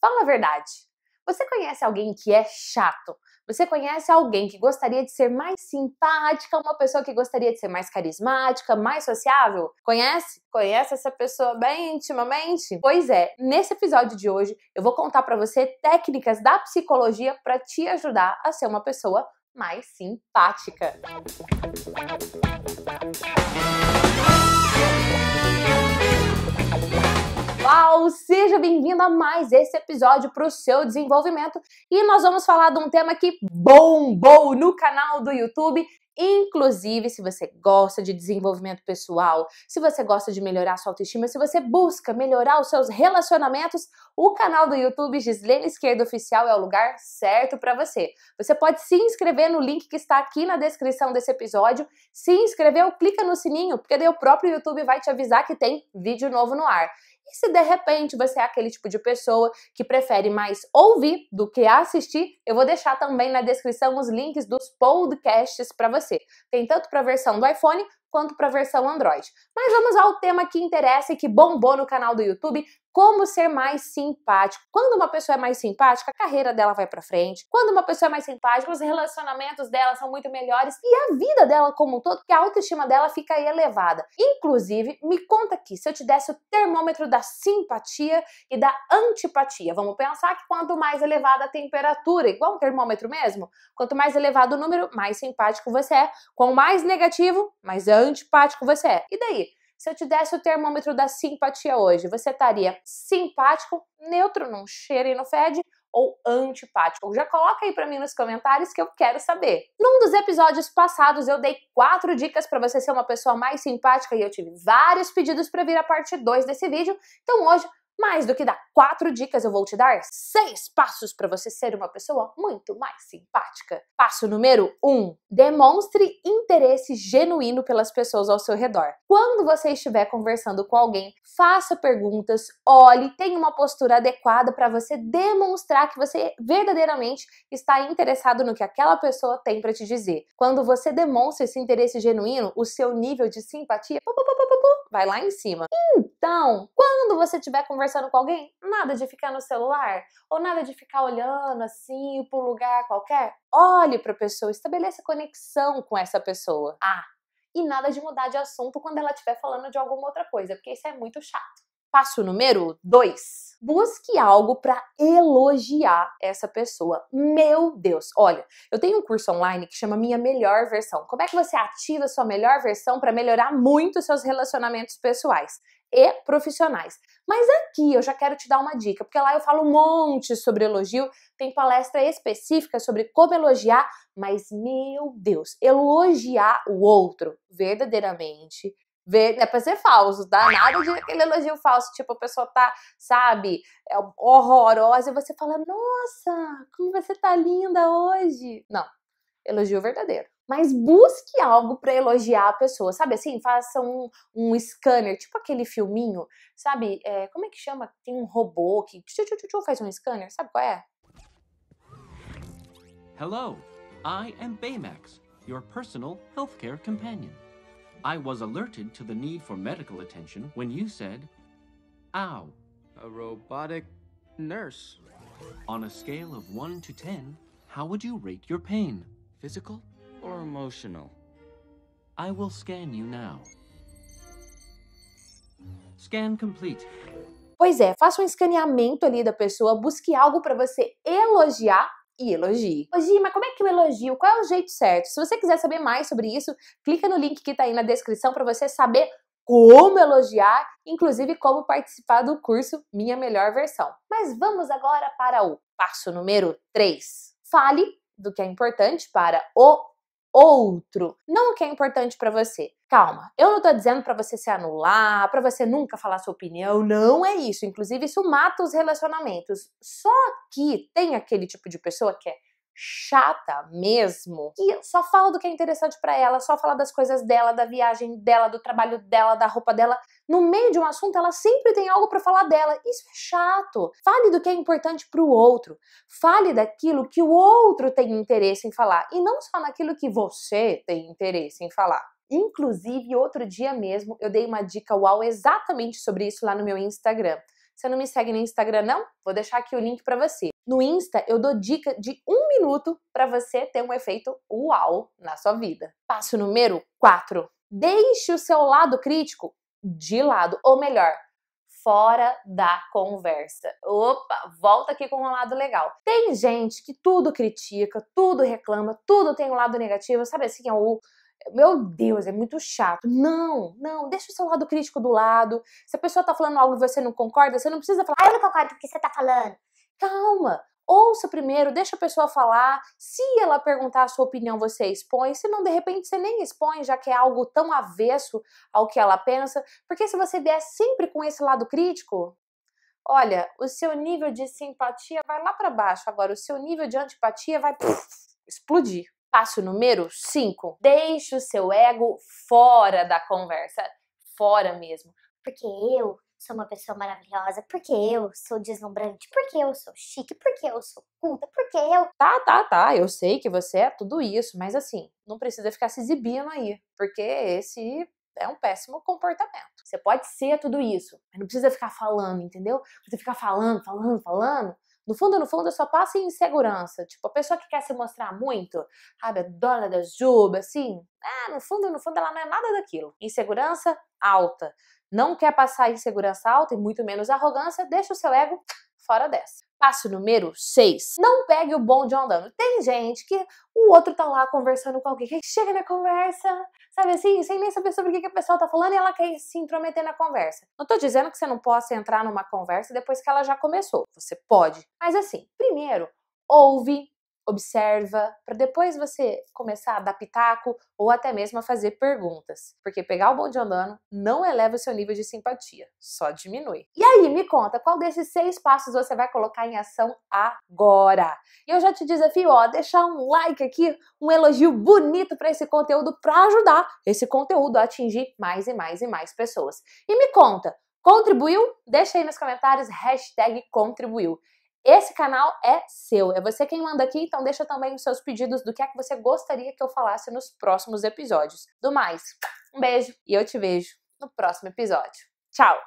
Fala a verdade. Você conhece alguém que é chato? Você conhece alguém que gostaria de ser mais simpática, uma pessoa que gostaria de ser mais carismática, mais sociável? Conhece? Conhece essa pessoa bem intimamente? Pois é, nesse episódio de hoje eu vou contar para você técnicas da psicologia para te ajudar a ser uma pessoa mais simpática. Música pessoal, seja bem-vindo a mais esse episódio para o seu desenvolvimento e nós vamos falar de um tema que bombou no canal do YouTube Inclusive, se você gosta de desenvolvimento pessoal, se você gosta de melhorar sua autoestima, se você busca melhorar os seus relacionamentos, o canal do YouTube Gislene Esquerda Oficial é o lugar certo para você. Você pode se inscrever no link que está aqui na descrição desse episódio. Se inscreveu, clica no sininho, porque daí o próprio YouTube vai te avisar que tem vídeo novo no ar. E se de repente você é aquele tipo de pessoa que prefere mais ouvir do que assistir, eu vou deixar também na descrição os links dos podcasts para você você. Tem tanto para a versão do iPhone quanto para a versão Android. Mas vamos ao tema que interessa e que bombou no canal do YouTube, como ser mais simpático. Quando uma pessoa é mais simpática, a carreira dela vai para frente. Quando uma pessoa é mais simpática, os relacionamentos dela são muito melhores e a vida dela como um todo, que a autoestima dela fica elevada. Inclusive, me conta aqui, se eu te desse o termômetro da simpatia e da antipatia, vamos pensar que quanto mais elevada a temperatura, igual um termômetro mesmo, quanto mais elevado o número, mais simpático você é. Quanto mais negativo, mas é antipático você é. E daí? Se eu te desse o termômetro da simpatia hoje, você estaria simpático, neutro, não cheira e não fede, ou antipático? Já coloca aí para mim nos comentários que eu quero saber. Num dos episódios passados eu dei quatro dicas para você ser uma pessoa mais simpática e eu tive vários pedidos para vir a parte 2 desse vídeo. Então hoje mais do que dar quatro dicas, eu vou te dar seis passos para você ser uma pessoa muito mais simpática. Passo número um: demonstre interesse genuíno pelas pessoas ao seu redor. Quando você estiver conversando com alguém, faça perguntas, olhe, tenha uma postura adequada para você demonstrar que você verdadeiramente está interessado no que aquela pessoa tem para te dizer. Quando você demonstra esse interesse genuíno, o seu nível de simpatia vai lá em cima. Então, quando você estiver conversando com alguém, nada de ficar no celular ou nada de ficar olhando assim para um lugar qualquer. Olhe para a pessoa, estabeleça conexão com essa pessoa. Ah, e nada de mudar de assunto quando ela estiver falando de alguma outra coisa, porque isso é muito chato. Passo número 2. Busque algo para elogiar essa pessoa. Meu Deus, olha, eu tenho um curso online que chama Minha Melhor Versão. Como é que você ativa sua melhor versão para melhorar muito seus relacionamentos pessoais? e profissionais. Mas aqui eu já quero te dar uma dica, porque lá eu falo um monte sobre elogio, tem palestra específica sobre como elogiar, mas meu Deus, elogiar o outro verdadeiramente ver, é pra ser falso, tá? Nada de aquele elogio falso, tipo, a pessoa tá, sabe, é horrorosa e você fala, nossa, como você tá linda hoje. Não, elogio verdadeiro. Mas busque algo para elogiar a pessoa, sabe assim? Faça um, um scanner, tipo aquele filminho, sabe? É, como é que chama? Tem um robô que tchu, tchu, tchu, faz um scanner, sabe qual é? Hello, I am Baymax, your personal healthcare companion. I was alerted to the need for medical attention when you said, Ow. A robotic nurse. On a scale of 1 to 10, how would you rate your pain? Physical or emotional? I will scan you now. Scan complete. Pois é, faça um escaneamento ali da pessoa, busque algo para você elogiar e elogie. Ô mas como é que eu elogio? Qual é o jeito certo? Se você quiser saber mais sobre isso, clica no link que tá aí na descrição para você saber como elogiar, inclusive como participar do curso Minha Melhor Versão. Mas vamos agora para o passo número 3. Fale do que é importante para o outro, não o que é importante para você. Calma, eu não tô dizendo para você se anular, para você nunca falar sua opinião, não é isso. Inclusive, isso mata os relacionamentos. Só que tem aquele tipo de pessoa que é chata mesmo, que só fala do que é interessante para ela, só fala das coisas dela, da viagem dela, do trabalho dela, da roupa dela. No meio de um assunto, ela sempre tem algo para falar dela. Isso é chato. Fale do que é importante para o outro. Fale daquilo que o outro tem interesse em falar e não só naquilo que você tem interesse em falar. Inclusive, outro dia mesmo, eu dei uma dica uau exatamente sobre isso lá no meu Instagram. Você não me segue no Instagram, não? Vou deixar aqui o link para você. No Insta, eu dou dica de um minuto para você ter um efeito uau na sua vida. Passo número 4. Deixe o seu lado crítico de lado, ou melhor, fora da conversa. Opa, volta aqui com um lado legal. Tem gente que tudo critica, tudo reclama, tudo tem um lado negativo, sabe assim, é o meu Deus, é muito chato. Não, não, deixa o seu lado crítico do lado. Se a pessoa tá falando algo e você não concorda, você não precisa falar, ah, eu não concordo com o que você tá falando. Calma, ouça primeiro, deixa a pessoa falar. Se ela perguntar a sua opinião, você expõe. Se não, de repente, você nem expõe, já que é algo tão avesso ao que ela pensa. Porque se você vier sempre com esse lado crítico, olha, o seu nível de simpatia vai lá para baixo. Agora, o seu nível de antipatia vai puff, explodir. Passo número 5. Deixe o seu ego fora da conversa. Fora mesmo. Porque eu sou uma pessoa maravilhosa, porque eu sou deslumbrante, porque eu sou chique, porque eu sou culta, porque eu. Tá, tá, tá, eu sei que você é tudo isso, mas assim, não precisa ficar se exibindo aí, porque esse é um péssimo comportamento. Você pode ser tudo isso, mas não precisa ficar falando, entendeu? Você ficar falando, falando, falando. No fundo, no fundo, só passa em insegurança. Tipo, a pessoa que quer se mostrar muito, sabe, a dona da juba, assim, ah, no fundo, no fundo, ela não é nada daquilo. Insegurança alta. Não quer passar insegurança alta e muito menos arrogância, deixa o seu ego fora dessa. Passo número 6. Não pegue o bonde andando. Tem gente que o outro tá lá conversando com alguém, que chega na conversa, sabe assim, sem nem saber sobre o que a pessoa tá falando e ela quer se intrometer na conversa. Não tô dizendo que você não possa entrar numa conversa depois que ela já começou. Você pode. Mas assim, primeiro, ouve observa, para depois você começar a dar pitaco ou até mesmo a fazer perguntas. Porque pegar o bonde andando não eleva o seu nível de simpatia, só diminui. E aí, me conta, qual desses seis passos você vai colocar em ação agora? E eu já te desafio, ó, a deixar um like aqui, um elogio bonito para esse conteúdo, para ajudar esse conteúdo a atingir mais e mais e mais pessoas. E me conta, contribuiu? Deixa aí nos comentários, hashtag contribuiu. Esse canal é seu, é você quem manda aqui, então deixa também os seus pedidos do que é que você gostaria que eu falasse nos próximos episódios. Do mais, um beijo e eu te vejo no próximo episódio. Tchau!